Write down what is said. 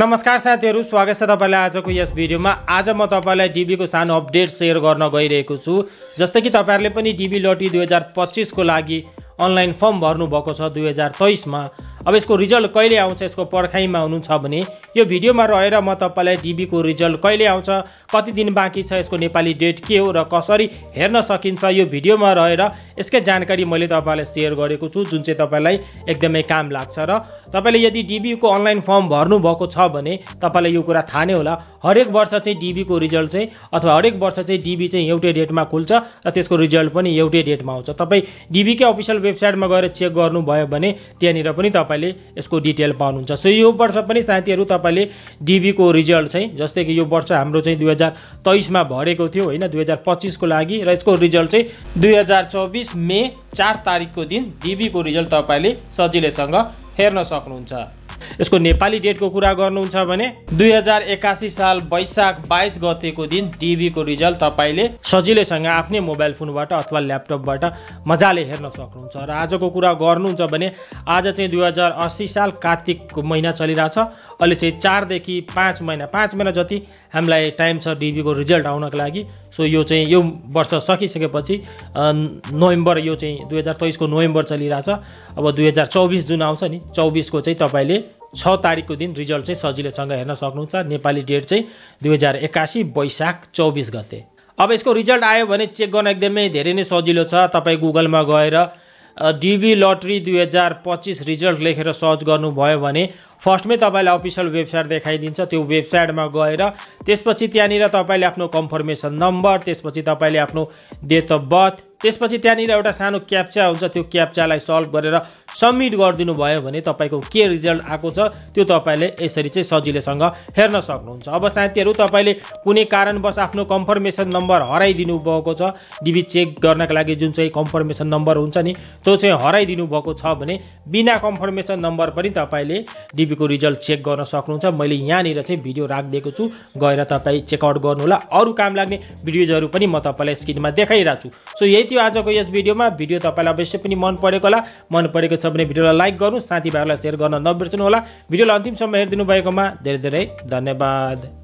नमस्कार साथीहरू स्वागत छ तपाईँलाई आजको यस भिडियोमा आज म तपाईँलाई डिबीको सानो अपडेट सेयर गर्न गइरहेको छु जस्तै कि तपाईँहरूले पनि डिबी लटी दुई हजार पच्चिसको लागि अनलाइन फर्म भर्नुभएको छ दुई हजार तेइसमा अब यसको रिजल्ट कहिले आउँछ यसको पर्खाइमा हुनुहुन्छ भने यो भिडियोमा रहेर म तपाईँलाई डिबीको रिजल्ट कहिले आउँछ कति दिन बाँकी छ यसको नेपाली डेट के हो र कसरी हेर्न सकिन्छ यो भिडियोमा रहेर यसकै जानकारी मैले तपाईँलाई सेयर गरेको छु जुन चाहिँ तपाईँलाई एकदमै काम लाग्छ र तपाईँले यदि डिबीको अनलाइन फर्म भर्नुभएको छ भने तपाईँलाई यो कुरा थाहा नै होला हरेक वर्ष चाहिँ डिबीको रिजल्ट चाहिँ अथवा हरेक वर्ष चाहिँ डिबी चाहिँ एउटै डेटमा खुल्छ र त्यसको रिजल्ट पनि एउटै डेटमा आउँछ तपाईँ डिबीकै अफिसियल वेबसाइटमा गएर चेक गर्नुभयो भने त्यहाँनिर पनि तपाईँ तपाईँले यसको डिटेल पाउनुहुन्छ सो यो वर्ष पनि साथीहरू तपाईँले डिबीको रिजल्ट चाहिँ जस्तै कि यो वर्ष हाम्रो चाहिँ दुई हजार तेइसमा भरेको थियो होइन दुई हजार पच्चिसको लागि र यसको रिजल्ट चाहिँ दुई हजार चौबिस मे चार तारिकको दिन डिबीको रिजल्ट तपाईँले सजिलैसँग हेर्न सक्नुहुन्छ यसको नेपाली डेटको कुरा गर्नुहुन्छ भने दुई हजार एक्कासी साल वैशाख बाइस गतेको दिन टिभीको रिजल्ट तपाईँले सजिलैसँग आफ्नै मोबाइल फोनबाट अथवा ल्यापटपबाट मजाले हेर्न सक्नुहुन्छ र आजको कुरा गर्नुहुन्छ भने आज चाहिँ दुई हजार अस्सी साल कार्तिक महिना चलिरहेछ अहिले चाहिँ चारदेखि पाँच महिना पाँच महिना जति हामीलाई टाइम छ डिबीको रिजल्ट आउनको लागि सो यो चाहिँ यो वर्ष सकिसकेपछि नोभेम्बर यो चाहिँ दुई हजार तेइसको नोभेम्बर चलिरहेछ अब दुई हजार चौबिस जुन आउँछ नि चौबिसको चाहिँ तपाईँले छ तारिकको दिन रिजल्ट चाहिँ सजिलैसँग हेर्न सक्नुहुन्छ नेपाली डेट चाहिँ दुई हजार एक्कासी वैशाख चौबिस गते अब यसको रिजल्ट आयो भने चेक गर्न एकदमै धेरै नै सजिलो छ तपाईँ गुगलमा गएर डिबी लटरी दुई हजार पच्चिस रिजल्ट लेखेर सर्च गर्नुभयो भने फर्स्टमै तपाईँलाई अफिसियल वेबसाइट देखाइदिन्छ त्यो वेबसाइटमा गएर त्यसपछि त्यहाँनिर तपाईँले आफ्नो कन्फर्मेसन नम्बर त्यसपछि तपाईँले आफ्नो डेट अफ बर्थ त्यसपछि त्यहाँनिर एउटा सानो क्याप्चा हुन्छ त्यो क्याप्चालाई सल्भ गरेर सब्मिट गरिदिनु भयो भने तपाईँको के रिजल्ट आएको छ त्यो तपाईँले यसरी चाहिँ सजिलैसँग हेर्न सक्नुहुन्छ अब साथीहरू तपाईँले कुनै कारणवश आफ्नो कन्फर्मेसन नम्बर हराइदिनु भएको छ डिबी चेक गर्नका लागि जुन चाहिँ कन्फर्मेसन नम्बर हुन्छ नि त्यो चाहिँ हराइदिनु भएको छ भने बिना कन्फर्मेसन नम्बर पनि तपाईँले डिबी को रिजल्ट चेक गर्न सक्नुहुन्छ मैले यहाँनिर चाहिँ भिडियो राखिदिएको छु गएर तपाईँ चेकआउट गर्नुहोला अरू काम लाग्ने भिडियोजहरू पनि म तपाईँलाई स्क्रिनमा देखाइरहेको छु सो यही थियो आजको यस भिडियोमा भिडियो तपाईँलाई अवश्य पनि मन परेको होला मन परेको छ भने भिडियोलाई लाइक गर्नु साथीभाइहरूलाई सेयर गर्न नबिर्सनु होला भिडियोलाई अन्तिमसम्म हेरिदिनु भएकोमा धेरै धेरै धन्यवाद